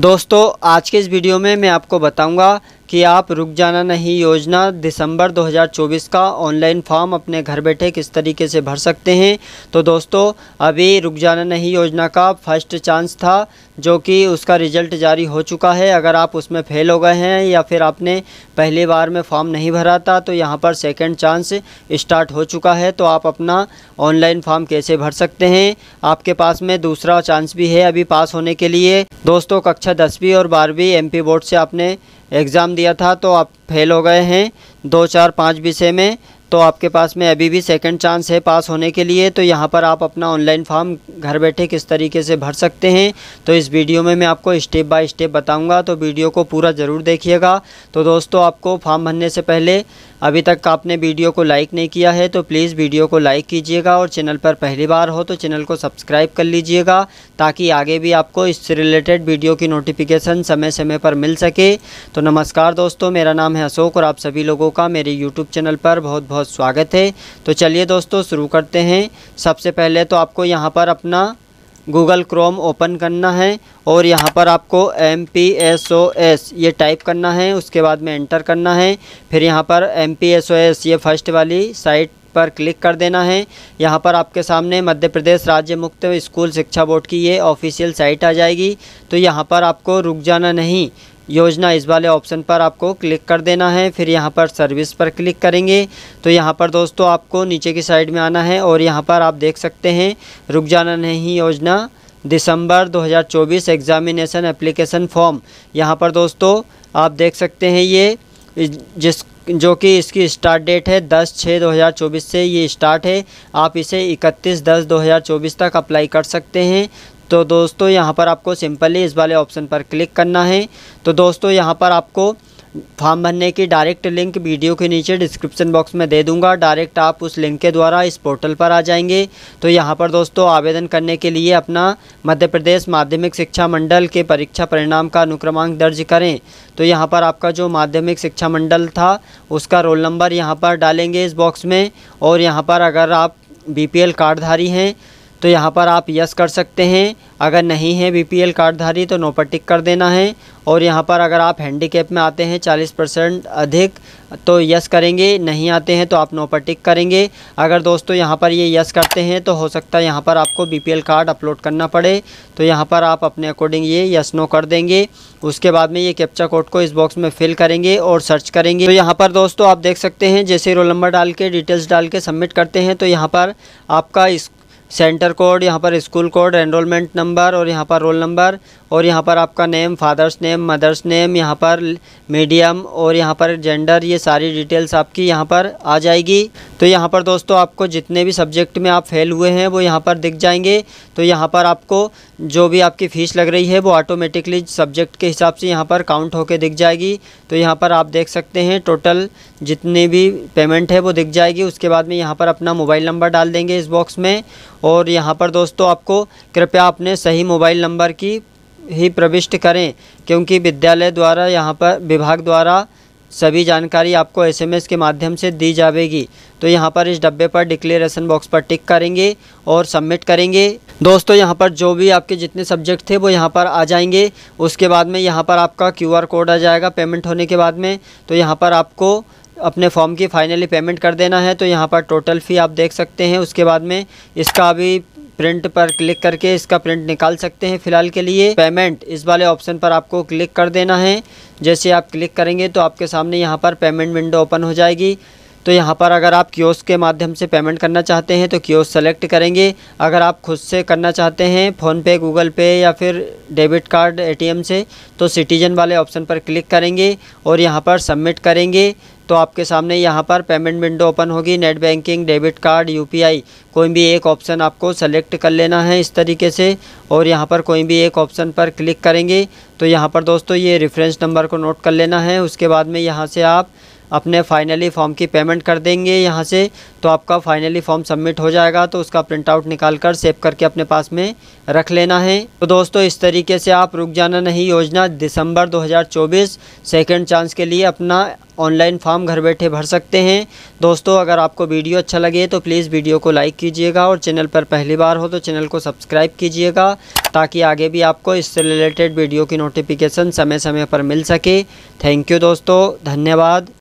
दोस्तों आज के इस वीडियो में मैं आपको बताऊंगा कि आप रुक जाना नहीं योजना दिसंबर 2024 का ऑनलाइन फॉर्म अपने घर बैठे किस तरीके से भर सकते हैं तो दोस्तों अभी रुक जाना नहीं योजना का फर्स्ट चांस था जो कि उसका रिज़ल्ट जारी हो चुका है अगर आप उसमें फेल हो गए हैं या फिर आपने पहली बार में फॉर्म नहीं भरा था तो यहाँ पर सेकेंड चांस स्टार्ट हो चुका है तो आप अपना ऑनलाइन फॉर्म कैसे भर सकते हैं आपके पास में दूसरा चांस भी है अभी पास होने के लिए दोस्तों कक्षा दसवीं और बारहवीं एम बोर्ड से आपने एग्ज़ाम दिया था तो आप फेल हो गए हैं दो चार पाँच विषय में तो आपके पास में अभी भी सेकंड चांस है पास होने के लिए तो यहाँ पर आप अपना ऑनलाइन फॉर्म घर बैठे किस तरीके से भर सकते हैं तो इस वीडियो में मैं आपको स्टेप बाय स्टेप बताऊंगा तो वीडियो को पूरा ज़रूर देखिएगा तो दोस्तों आपको फॉर्म भरने से पहले अभी तक आपने वीडियो को लाइक नहीं किया है तो प्लीज़ वीडियो को लाइक कीजिएगा और चैनल पर पहली बार हो तो चैनल को सब्सक्राइब कर लीजिएगा ताकि आगे भी आपको इससे रिलेटेड वीडियो की नोटिफिकेशन समय समय पर मिल सके तो नमस्कार दोस्तों मेरा नाम है अशोक और आप सभी लोगों का मेरे यूट्यूब चैनल पर बहुत बहुत बहुत स्वागत है तो चलिए दोस्तों शुरू करते हैं सबसे पहले तो आपको यहाँ पर अपना गूगल क्रोम ओपन करना है और यहाँ पर आपको M P S O S ये टाइप करना है उसके बाद में एंटर करना है फिर यहाँ पर M P S O S ये फर्स्ट वाली साइट पर क्लिक कर देना है यहाँ पर आपके सामने मध्य प्रदेश राज्य मुक्त स्कूल शिक्षा बोर्ड की ये ऑफिशियल साइट आ जाएगी तो यहाँ पर आपको रुक जाना नहीं योजना इस वाले ऑप्शन पर आपको क्लिक कर देना है फिर यहाँ पर सर्विस पर क्लिक करेंगे तो यहाँ पर दोस्तों आपको नीचे की साइड में आना है और यहाँ पर आप देख सकते हैं रुक जाना नहीं योजना दिसंबर 2024 एग्जामिनेशन एप्लीकेशन फॉर्म यहाँ पर दोस्तों आप देख सकते हैं ये जिस जो कि इसकी स्टार्ट डेट है 10 छः 2024 से ये स्टार्ट है आप इसे 31 दस 2024 तक अप्लाई कर सकते हैं तो दोस्तों यहाँ पर आपको सिंपली इस वाले ऑप्शन पर क्लिक करना है तो दोस्तों यहाँ पर आपको फॉर्म भरने की डायरेक्ट लिंक वीडियो के नीचे डिस्क्रिप्शन बॉक्स में दे दूंगा डायरेक्ट आप उस लिंक के द्वारा इस पोर्टल पर आ जाएंगे तो यहाँ पर दोस्तों आवेदन करने के लिए अपना मध्य प्रदेश माध्यमिक शिक्षा मंडल के परीक्षा परिणाम का अनुक्रमांक दर्ज करें तो यहाँ पर आपका जो माध्यमिक शिक्षा मंडल था उसका रोल नंबर यहाँ पर डालेंगे इस बॉक्स में और यहाँ पर अगर आप बी कार्डधारी हैं तो यहाँ पर आप यस कर सकते हैं अगर नहीं है बीपीएल कार्डधारी तो नो पर टिक कर देना है और यहाँ पर अगर आप हैंडीकेप में आते हैं 40 परसेंट अधिक तो यस करेंगे नहीं आते हैं तो आप नो पर टिक करेंगे अगर दोस्तों यहाँ पर ये यस करते हैं तो हो सकता है यहाँ पर आपको बीपीएल कार्ड अपलोड करना पड़े तो यहाँ पर आप अपने अकॉर्डिंग ये यस नो कर देंगे उसके बाद में ये कैप्चा कोड को इस बॉक्स में फिल करेंगे और सर्च करेंगे तो यहाँ पर दोस्तों आप देख सकते हैं जैसे रोल नंबर डाल के डिटेल्स डाल के सबमिट करते हैं तो यहाँ पर आपका इस सेंटर कोड यहाँ पर स्कूल कोड एनरोलमेंट नंबर और यहाँ पर रोल नंबर और यहाँ पर आपका name father's name mother's name यहाँ पर मीडियम और यहाँ पर जेंडर ये सारी डिटेल्स आपकी यहाँ पर आ जाएगी तो यहाँ पर दोस्तों आपको जितने भी सब्जेक्ट में आप फेल हुए हैं वो यहाँ पर दिख जाएंगे तो यहाँ पर आपको जो भी आपकी फ़ीस लग रही है वो ऑटोमेटिकली सब्जेक्ट के हिसाब से यहाँ पर काउंट होकर दिख जाएगी तो यहाँ पर आप देख सकते हैं टोटल जितने भी पेमेंट है वो दिख जाएगी उसके बाद में यहाँ पर अपना मोबाइल नंबर डाल देंगे इस बॉक्स में और यहाँ पर दोस्तों आपको कृपया अपने सही मोबाइल नंबर की ही प्रविष्ट करें क्योंकि विद्यालय द्वारा यहाँ पर विभाग द्वारा सभी जानकारी आपको एसएमएस के माध्यम से दी जाएगी तो यहाँ पर इस डब्बे पर डिक्लेरेशन बॉक्स पर टिक करेंगे और सबमिट करेंगे दोस्तों यहाँ पर जो भी आपके जितने सब्जेक्ट थे वो यहाँ पर आ जाएंगे उसके बाद में यहाँ पर आपका क्यूआर कोड आ जाएगा पेमेंट होने के बाद में तो यहाँ पर आपको अपने फॉर्म की फाइनली पेमेंट कर देना है तो यहाँ पर टोटल फ़ी आप देख सकते हैं उसके बाद में इसका अभी प्रिंट पर क्लिक करके इसका प्रिंट निकाल सकते हैं फिलहाल के लिए पेमेंट इस वाले ऑप्शन पर आपको क्लिक कर देना है जैसे आप क्लिक करेंगे तो आपके सामने यहाँ पर पेमेंट विंडो ओपन हो जाएगी तो यहाँ पर अगर आप क्योस के माध्यम से पेमेंट करना चाहते हैं तो क्योस सेलेक्ट करेंगे अगर आप खुद से करना चाहते हैं फ़ोनपे गूगल पे या फिर डेबिट कार्ड एटीएम से तो सिटीजन वाले ऑप्शन पर क्लिक करेंगे और यहाँ पर सबमिट करेंगे तो आपके सामने यहाँ पर पेमेंट विंडो ओपन होगी net banking debit card UPI कोई भी एक ऑप्शन आपको सेलेक्ट कर लेना है इस तरीके से और यहाँ पर कोई भी एक ऑप्शन पर क्लिक करेंगे तो यहाँ पर दोस्तों ये रेफरेंस नंबर को नोट कर लेना है उसके बाद में यहाँ से आप अपने फाइनली फॉर्म की पेमेंट कर देंगे यहाँ से तो आपका फाइनली फॉर्म सबमिट हो जाएगा तो उसका प्रिंटआउट निकाल कर सेव करके अपने पास में रख लेना है तो दोस्तों इस तरीके से आप रुक जाना नहीं योजना दिसंबर 2024 सेकंड चांस के लिए अपना ऑनलाइन फॉर्म घर बैठे भर सकते हैं दोस्तों अगर आपको वीडियो अच्छा लगे तो प्लीज़ वीडियो को लाइक कीजिएगा और चैनल पर पहली बार हो तो चैनल को सब्सक्राइब कीजिएगा ताकि आगे भी आपको इससे रिलेटेड वीडियो की नोटिफिकेशन समय समय पर मिल सके थैंक यू दोस्तों धन्यवाद